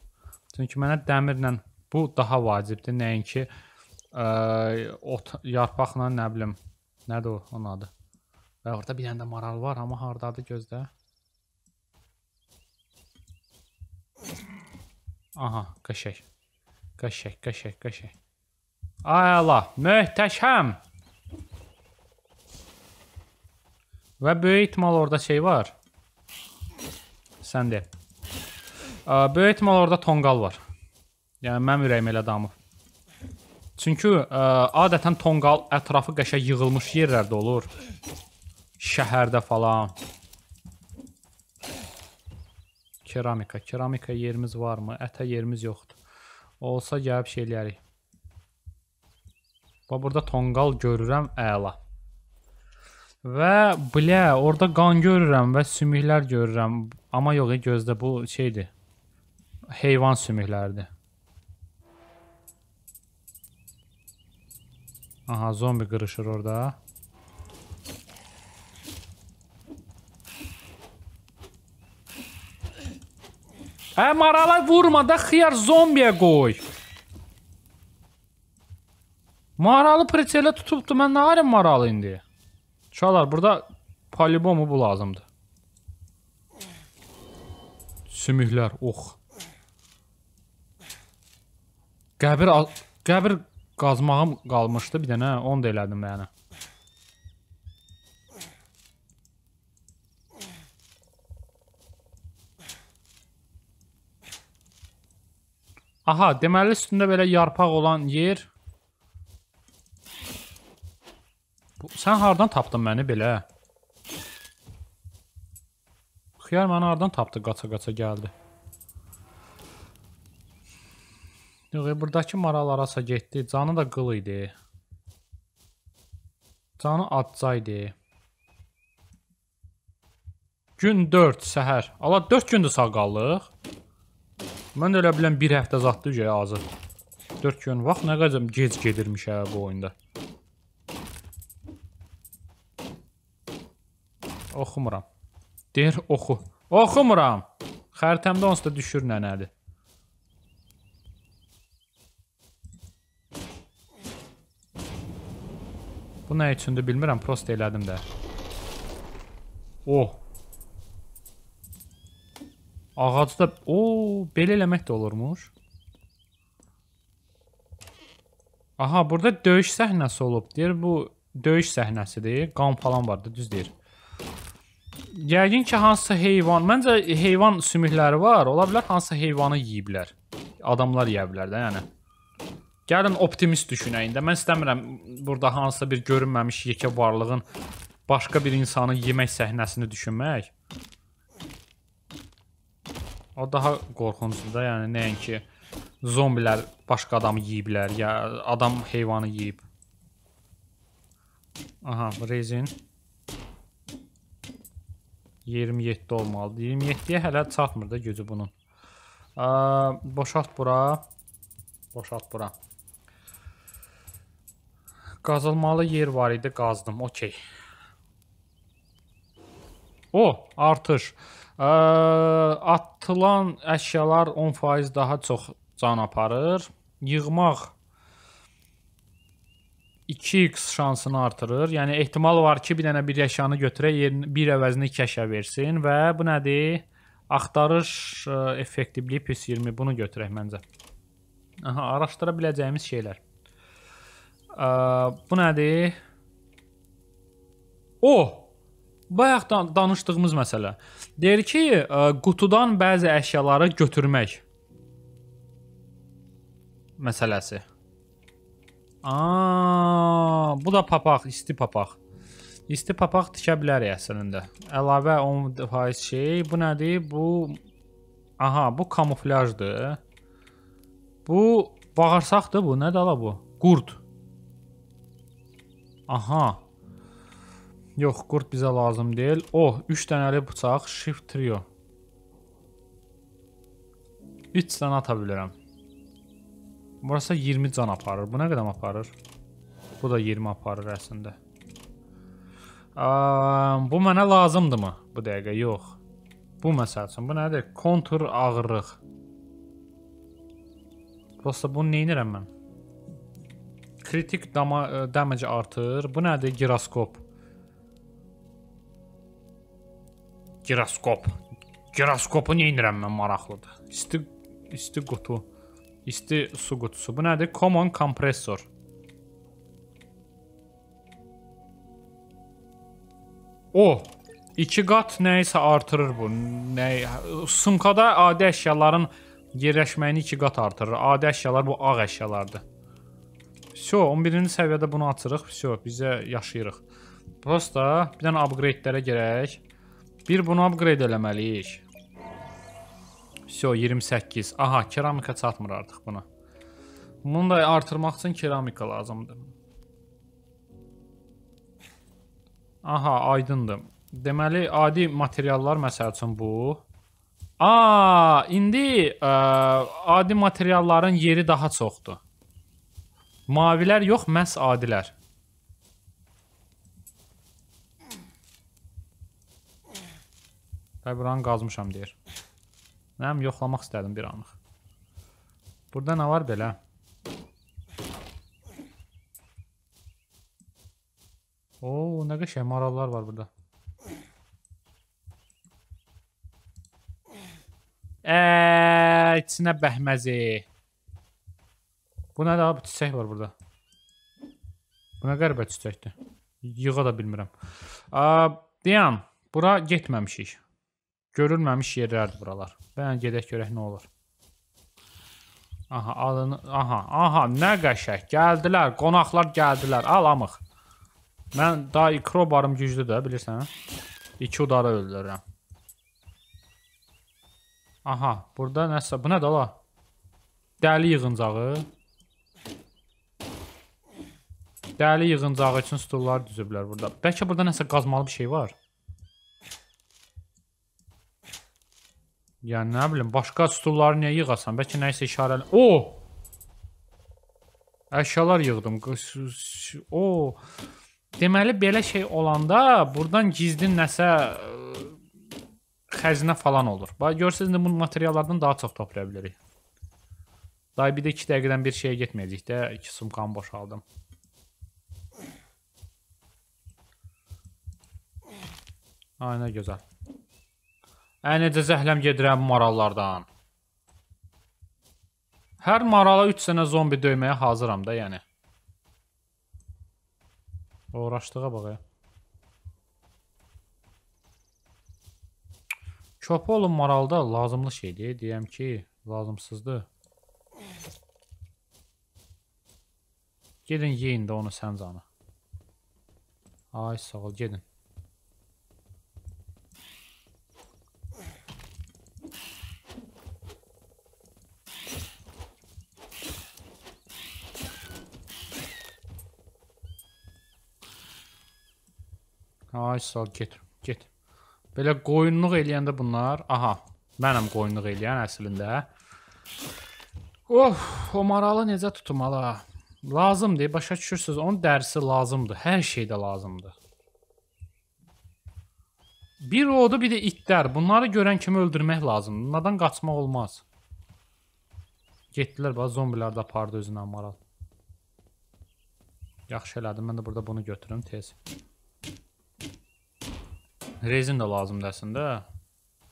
S1: Çünki mənə dəmirlə Bu daha vacibdir. Nəinki ə, e, ot yarpaqla nə bilim, nədir o onun adı? Və orada bir dənə də maral var, amma hardadır gözlə. Aha, qəşəng. Qəşəng, qəşəng, qəşəng. Ay Allah, möhtəşəm. Və böyük ehtimal orada şey var. Sən de. E, böyük ehtimal orada tonqal var. Yəni mənim ürəyim elə damıb. Çünki ə, e, adətən tonqal ətrafı qəşə yığılmış yerlərdə olur. Şəhərdə falan. Keramika, keramika yerimiz varmı? Ətə yerimiz yoxdur. Olsa gəlib şey eləyərik. Bax burada tonqal görürəm, əla. Və blə, orada qan görürəm və sümüklər görürəm. Amma yox, e, gözdə bu şeydir. Heyvan sümükləridir. Aha zombi kırışır orada. Hə marala vurma da xiyar zombiyə qoy. Maralı preçelə tutubdu. Mən nə alim maralı indi? Uşaqlar burada polibomu bu lazımdır. Sümüklər, ox. Oh. Qəbir qəbir qazmağım qalmışdı bir dənə, onu da elədim mənə. Yəni. Aha, deməli üstündə belə yarpaq olan yer. Sən hardan tapdın məni belə? Xiyar məni hardan tapdı, qaça-qaça gəldi. Yox, buradakı maral arasa getdi. Canı da qıl idi. Canı atca idi. Gün 4 səhər. Allah 4 gündür sağ qaldıq. Mən də elə bilən 1 həftə zaddır ki, azı. 4 gün. Vaxt nə qədər gec gedirmiş hə bu oyunda. Oxumuram. Deyir oxu. Oxumuram. Xəritəmdə onsuz da düşür nənədir. Bu nə üçündür bilmirəm, prost elədim də. Oh. Ağacda, o, belə eləmək də olurmuş. Aha, burada döyüş səhnəsi olub. Deyir bu döyüş səhnəsidir. Qan falan vardı, düz deyir. Yəqin ki, hansısa heyvan, məncə heyvan sümükləri var. Ola bilər hansısa heyvanı yeyiblər. Adamlar yeyə bilər də, yəni. Gəlin optimist düşünəyin də. Mən istəmirəm burada hansısa bir görünməmiş yekə varlığın başqa bir insanın yemək səhnəsini düşünmək. O daha qorxuncudur da, yəni nəinki zombilər başqa adamı yeyiblər, ya adam heyvanı yeyib. Aha, rezin 27 olmalıdır. 27-yə hələ çatmır da gücü bunun. Ə, boşalt bura. Boşalt bura. Qazılmalı yer var idi, qazdım. Okey. O, artış. Ə, atılan əşyalar 10% daha çox can aparır. Yığmaq 2x şansını artırır. Yəni ehtimal var ki, bir dənə bir əşyanı götürə, yerin bir əvəzini iki əşya versin və bu nədir? Axtarış e, effektivliyi +20. Bunu götürək məncə. Aha, araşdıra biləcəyimiz şeylər. Bu nədir? O! Bayaq da danışdığımız məsələ. Deyir ki, ə, qutudan bəzi əşyaları götürmək məsələsi. A, bu da papaq, isti papaq. İsti papaq tikə bilərik əslində. Əlavə 10% şey. Bu nədir? Bu Aha, bu kamuflyajdır. Bu bağırsaqdır bu. Nədir ala bu? Qurd. Aha. Yox, qurd bizə lazım deyil. Oh, 3 dənəli bıçaq, shift trio. 3 dənə ata bilərəm. Burası 20 can aparır. Bu nə qədəm aparır? Bu da 20 aparır əslində. Um, bu mənə lazımdır mı? Bu dəqiqə, yox. Bu məsəl üçün, bu nədir? Kontur ağırlıq. Prosta bunu neynirəm mən? Kritik dama e, damage artır. Bu nədir? Giroskop. Giroskop. Giroskopu nə inirəm mən maraqlıdır. İsti isti qutu. İsti su qutusu. Bu nədir? Common kompressor. O, iki qat nəyisə artırır bu. Nə sumkada adi əşyaların yerləşməyini iki qat artırır. Adi əşyalar bu ağ əşyalardır. Все, 11-ci səviyyədə bunu açırıq. Все, bizə yaşayırıq. Prosta bir dənə upgrade-lərə girək. Bir bunu upgrade eləməliyik. Все, 28. Aha, keramika çatmır artıq buna. Bunu da artırmaq üçün keramika lazımdır. Aha, aydındır. Deməli, adi materiallar məsəl üçün bu. A, indi ə, adi materialların yeri daha çoxdur. Mavilər yox, məhz adilər. Bəli, buranı qazmışam deyir. Nəm yoxlamaq istədim bir anlıq. Burada nə var belə? Oo, nə qəşəng marallar var burada. Ə, içinə bəhməzi. Bu nədir abi? Çiçək var burada. Bu nə qəribə çiçəkdir? Yığa da bilmirəm. Deyəm, bura getməmişik. Görülməmiş yerlərdir buralar. Bəyən gedək görək nə olur. Aha, alın, aha, aha, nə qəşək. Gəldilər, qonaqlar gəldilər. Al amıq. Mən daha ikrobarım güclü də, bilirsən. İki udara öldürürəm. Aha, burada nəsə, bu nədir ola? Dəli yığıncağı. Dəli yığıncağı üçün stullar düzüblər burada. Bəlkə burada nəsə qazmalı bir şey var. Yəni, nə bilim, başqa stulları niyə yığasan? Bəlkə nəyisə işarəli... O! Əşyalar yığdım. O! Deməli, belə şey olanda buradan gizli nəsə e, xəzinə falan olur. Görsünüz, bu materiallardan daha çox toplaya bilirik. Day bir də 2 dəqiqədən bir şeyə getməyəcək də 2 sumkanı boşaldım. Ay, nə gözəl. Ə, necə zəhləm gedirəm marallardan. Hər marala 3 sənə zombi döyməyə hazıram da, yəni. Uğraşdığa bax, ya. Köpə olun maralda lazımlı şeydir. Deyəm ki, lazımsızdır. Gedin, yeyin də onu səncanı. Ay, sağ ol, gedin. Ay sağ get, get. Belə qoyunluq eləyəndə bunlar, aha, mənəm qoyunluq eləyən əslində. Of, o maralı necə tutum ala? Lazımdır, başa düşürsüz, onun dərsi lazımdır, hər şeydə lazımdır. Bir odu, bir də itlər. Bunları görən kimi öldürmək lazımdır. Bunlardan qaçmaq olmaz. Getdilər, bax zombilər də apardı özünə maral. Yaxşı elədim, mən də burada bunu götürüm tez. Rezin də lazımdır əslində.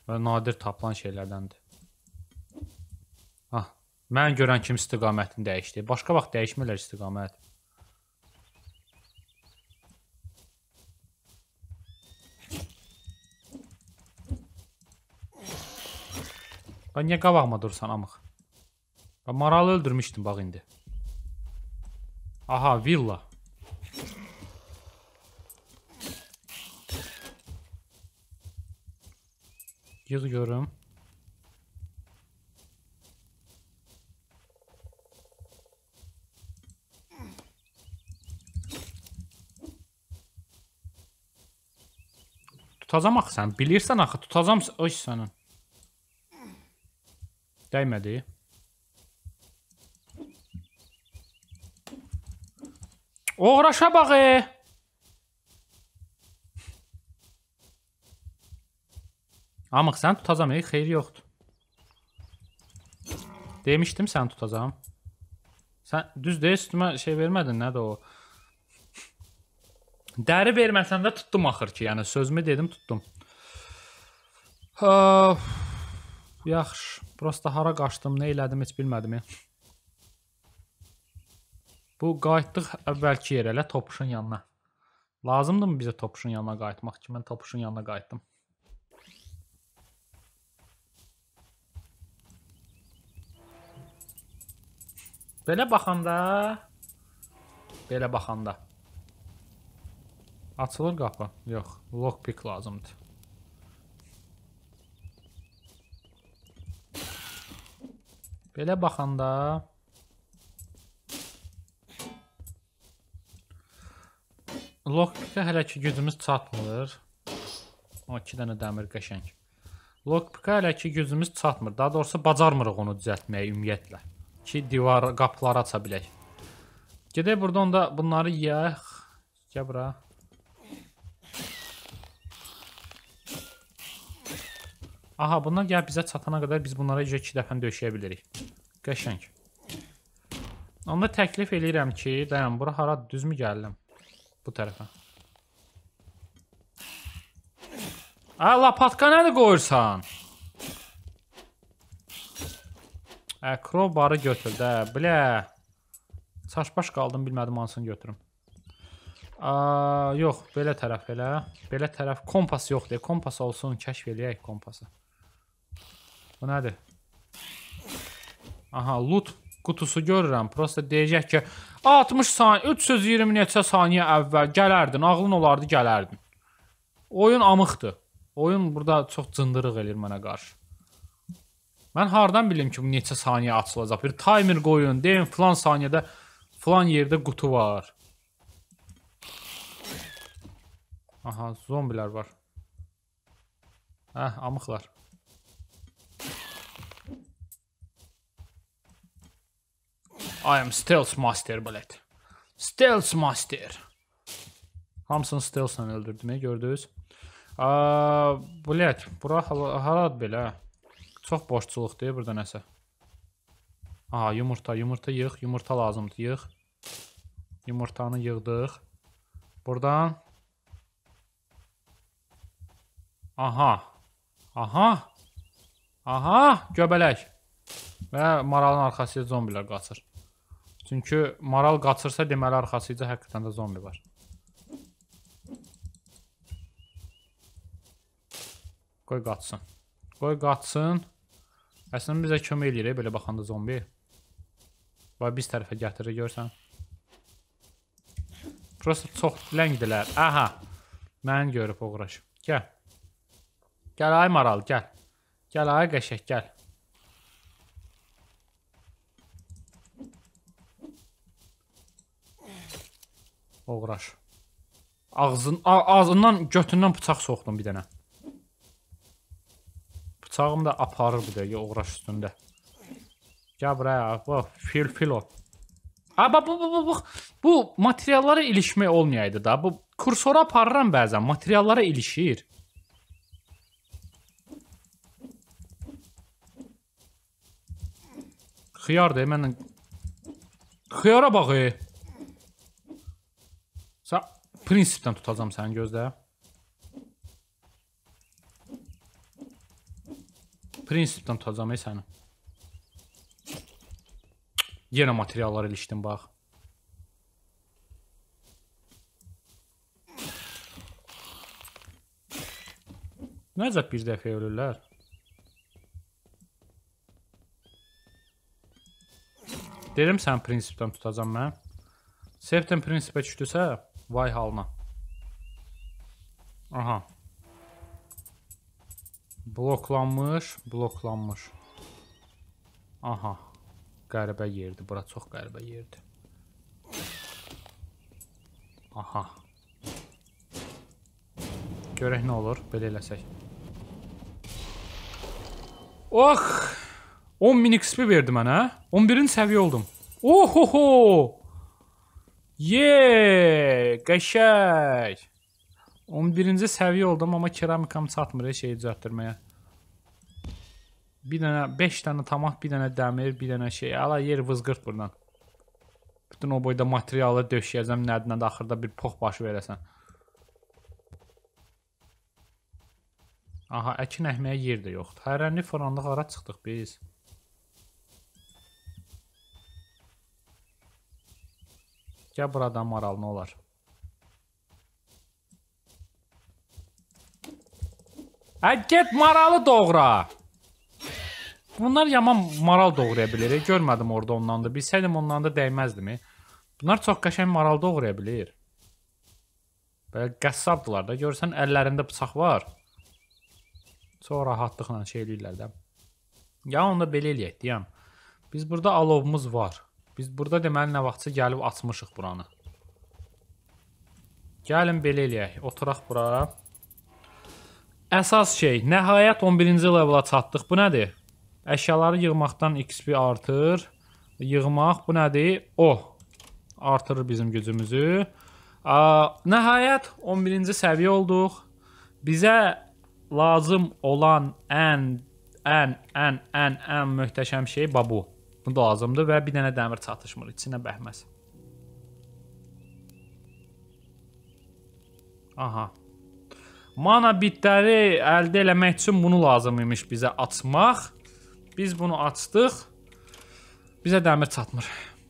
S1: Və nadir tapılan şeylərdəndir. Ah, mən görən kim istiqamətini dəyişdi. Başqa vaxt dəyişmirlər istiqamət. Bə niyə qabağıma dursan amıq? Bə maralı öldürmüşdüm bax indi. Aha, villa. Yığıyorum. Tutacam axı sən, bilirsən axı, tutacam öz sənə. Dəymədi. Oğraşa bax e. Amıq sən tutacam, ey, xeyri yoxdur. Demişdim sən tutacam. Sən düz deyə üstümə şey vermədin, nədir o? Dəri verməsən də tutdum axır ki, yəni sözümü dedim, tutdum. Ha, yaxşı. Prosta hara qaçdım, nə elədim heç bilmədim. Bu qayıtdıq əvvəlki yerə, elə topuşun yanına. Lazımdımı bizə topuşun yanına qayıtmaq ki, mən topuşun yanına qayıtdım. Belə baxanda belə baxanda açılır qapı. Yox, lockpick lazımdır. Belə baxanda lockpickə hələ ki gücümüz çatmır. O 2 dənə dəmir qəşəng. Lockpickə hələ ki gücümüz çatmır. Daha doğrusu bacarmırıq onu düzəltməyə ümumiyyətlə ki, divar qapıları aça bilək. Gedək burada onda bunları yeyək. Gəl bura. Aha, bunlar gəl bizə çatana qədər biz bunlara yüzə 2 dəfən döşəyə bilərik. Qəşəng. Onda təklif eləyirəm ki, dayan, bura hara düzmü gəldim? Bu tərəfə. Ə, lapatqa nədir qoyursan? Akrobarı götür də, bilə. Çaşbaş qaldım, bilmədim hansını götürüm. A, yox, belə tərəf elə. Belə tərəf kompas yoxdur. Kompas olsun, kəşf eləyək kompası. Bu nədir? Aha, loot qutusu görürəm. Prosta deyəcək ki, 60 saniyə, 320 neçə saniyə əvvəl gələrdin, ağlın olardı gələrdin. Oyun amıqdır. Oyun burada çox cındırıq eləyir mənə qarşı. Mən hardan bilim ki, bu neçə saniyə açılacaq? Bir timer qoyun, deyin falan saniyədə falan yerdə qutu var. Aha, zombilər var. Hə, amıqlar. I am stealth master, blət. Stealth master. Hamısını stealth-la öldürdüm, e, gördünüz? Blət, bura harad belə, hə? Çox boşçuluqdur burada nəsə. Aha, yumurta, yumurta yığ, yumurta lazımdır, yığ. Yumurtanı yığdıq. Buradan Aha. Aha. Aha, göbələk. Və maralın arxasıca zombilər qaçır. Çünki maral qaçırsa deməli arxasıca həqiqətən də zombi var. Qoy qaçsın. Qoy qaçsın. Əslində bizə kömək eləyir, belə baxanda zombi. Vay, biz tərəfə gətirir, görsən. Prosta çox ləngdilər. Aha, mən görüb oğraş. Gəl. Gəl, ay maral, gəl. Gəl, ay qəşək, gəl. Oğraş. Ağzın, ağzından, götündən bıçaq soxdum bir dənə. Bıçağım da aparır bu dəqiqə uğraş üstündə. Gəl buraya, bax, fil fil o. Ha, bax, bu, bu, bu, bu, bu materiallara ilişmək olmayaydı da. Bu kursora aparıram bəzən, materiallara ilişir. Xiyar da, mənlə... Xiyara bax, e. Sən prinsipdən tutacam səni gözlə. Prinsipdən tutacam ey səni. Yenə materiallar ilişdim bax. Nəcəb bir dəfə ölürlər? Deyirəm sən prinsipdən tutacam mən. Sefdən prinsipə düşdüsə, vay halına. Aha. Bloklanmış, bloklanmış. Aha. Qəribə yerdir. Bura çox qəribə yerdir. Aha. Görək nə olur belə eləsək. Ox! 10000 XP verdi mənə. 11-ci səviyyə oldum. Ohoho! Ye! Qəşəng! 11-ci səviyyə oldum, amma keramikam çatmır şey düzəltdirməyə. Bir dənə, 5 dənə tamat, bir dənə dəmir, bir dənə şey. Ala yer vızqırt buradan. Bütün o boyda materialı döşəyəcəm, nədən də axırda bir pox başı verəsən. Aha, əkin əkməyə yer də yoxdur. Hərənli foranlıq ara çıxdıq biz. Gəl buradan maral, nə olar? Ə, get maralı doğra. Bunlar yaman maral doğraya bilir. E, görmədim orada ondan da. Bilsəydim ondan da dəyməzdim. E. Bunlar çox qəşəng maral doğraya bilir. Belə qəssabdılar da. Görsən əllərində bıçaq var. Çox rahatlıqla şey eləyirlər də. Ya onda belə eləyək deyəm. Biz burada alovumuz var. Biz burada deməli nə vaxtsa gəlib açmışıq buranı. Gəlin belə eləyək. Oturaq bura. Əsas şey, nəhayət 11-ci levela çatdıq. Bu nədir? Əşyaları yığmaqdan XP artır. Yığmaq bu nədir? O artırır bizim gücümüzü. Nəhayət 11-ci səviyyə olduq. Bizə lazım olan ən ən ən ən ən möhtəşəm şey babu. Bu da lazımdır və bir dənə dəmir çatışmır içinə bəhməz. Aha. Mana bitləri əldə eləmək üçün bunu lazım imiş bizə açmaq. Biz bunu açdıq. Bizə dəmir çatmır.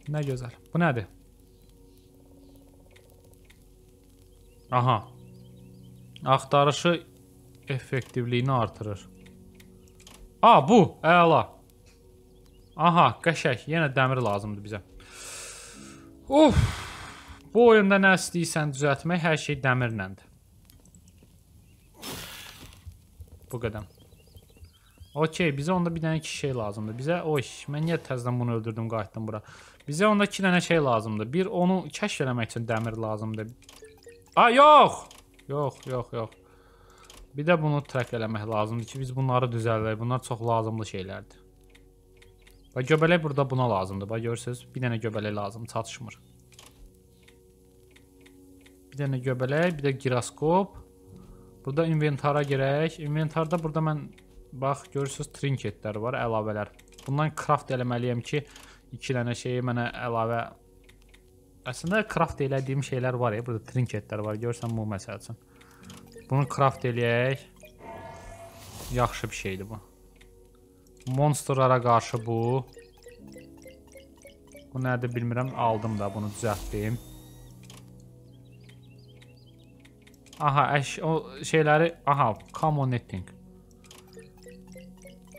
S1: Nə gözəl. Bu nədir? Aha. Axtarışı effektivliyini artırır. A, bu. Əla. Aha, qəşək. Yenə dəmir lazımdır bizə. Uf. Bu oyunda nə istəyirsən düzəltmək hər şey dəmirləndir. Bu qədər. Okey, bizə onda bir dənə iki şey lazımdır. Bizə, oy, mən niyə təzdən bunu öldürdüm, qayıtdım bura. Bizə onda iki dənə şey lazımdır. Bir, onu kəşf eləmək üçün dəmir lazımdır. A, yox! Yox, yox, yox. Bir də bunu trək eləmək lazımdır ki, biz bunları düzəlləyik. Bunlar çox lazımlı şeylərdir. Bax, göbələk burada buna lazımdır. Bax, görürsünüz, bir dənə göbələk lazım, çatışmır. Bir dənə göbələk, bir də giroskop. Burada inventara girək. Inventarda burada mən bax görürsüz trinketlər var, əlavələr. Bundan craft eləməliyəm ki, 2 dənə şeyi mənə əlavə Əslində craft elədiyim şeylər var ya, burada trinketlər var. Görsən bu məsəl üçün. Bunu craft eləyək. Yaxşı bir şeydir bu. Monsterlara qarşı bu. Bu nədir bilmirəm, aldım da bunu düzəltdim. Aha eş o şeyləri aha commonetting.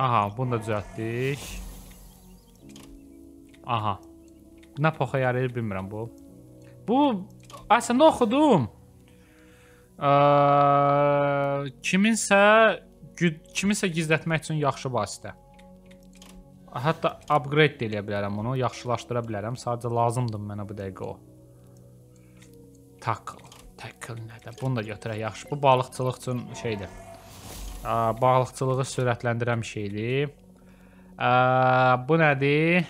S1: Aha bunu da düzəltdik. Aha. Nə poxa yarayır bilmirəm bu. Bu əslində oxudum. Ə, kiminsə kiminsə gizlətmək üçün yaxşı vasitə. Hətta upgrade də eləyə bilərəm bunu, yaxşılaşdıra bilərəm. Sadəcə lazımdır mənə bu dəqiqə o. Tak, Tackle nədir? Bunu da götürək yaxşı. Bu balıqçılıq üçün şeydir. Balıqçılığı sürətləndirən bir şeydir. Bu nədir?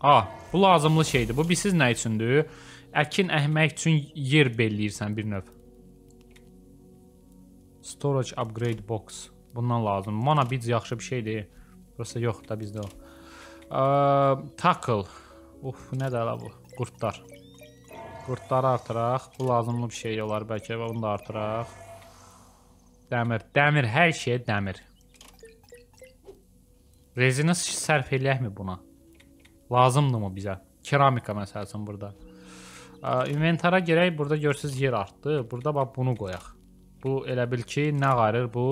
S1: A, bu lazımlı şeydir. Bu bilsiz nə üçündür? Əkin əhmək üçün yer belləyirsən bir növ. Storage upgrade box. Bundan lazım. Mana biz yaxşı bir şeydir. Prosta yox da bizdə o. Tackle. Uf, nə də ala bu? Qurtlar. Qurtları artıraq. Bu lazımlı bir şey olar bəlkə. Bunu da artıraq. Dəmir. Dəmir. Hər şey dəmir. Rezini sərf eləyəkmi buna? Lazımdırmı bizə? Keramika məsəlsin burada. İnventara girək. Burada görsünüz yer artdı. Burada bax bunu qoyaq. Bu elə bil ki, nə qarır bu?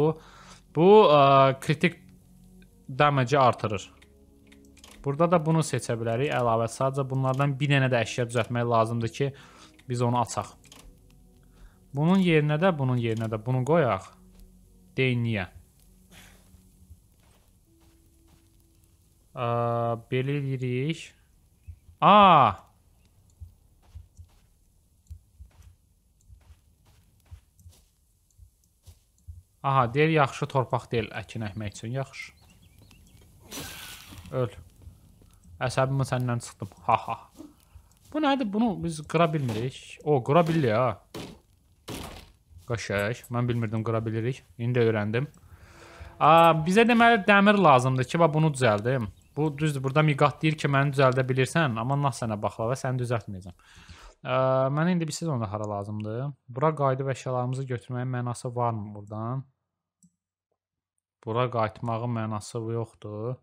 S1: Bu ə, kritik damage artırır. Burada da bunu seçə bilərik, əlavə. Sadəcə bunlardan bir dənə də əşya düzəltmək lazımdır ki, biz onu açaq. Bunun yerinə də, bunun yerinə də bunu qoyaq. Deyin niyə? Belə edirik. Aaa! Aha, deyir yaxşı torpaq deyil əkin əkmək üçün, yaxşı. Öl. Əsəbimi səndən çıxdım. Ha ha. Bu nədir? Bunu biz qıra bilmirik. O, qıra bilir ha. Qaşək. Mən bilmirdim qıra bilirik. İndi öyrəndim. A, bizə deməli dəmir lazımdır ki, va bunu düzəldim. Bu düzdür. Burada miqat deyir ki, məni düzəldə bilirsən, amma nah sənə baxlava, səni düzəltməyəcəm. Ə, mənə indi bilsiz onda hara lazımdır. Bura qayıdıb əşyalarımızı götürməyin mənası varmı burdan? Bura qayıtmağın mənası yoxdur.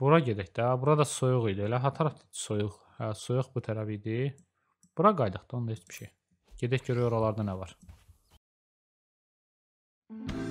S1: Bura gedək də. Bura da soyuq idi. Elə ha taraf soyuq. Hə, soyuq bu tərəf idi. Bura qaydaq da onda heç bir şey. Gedək görək oralarda nə var. Hmm.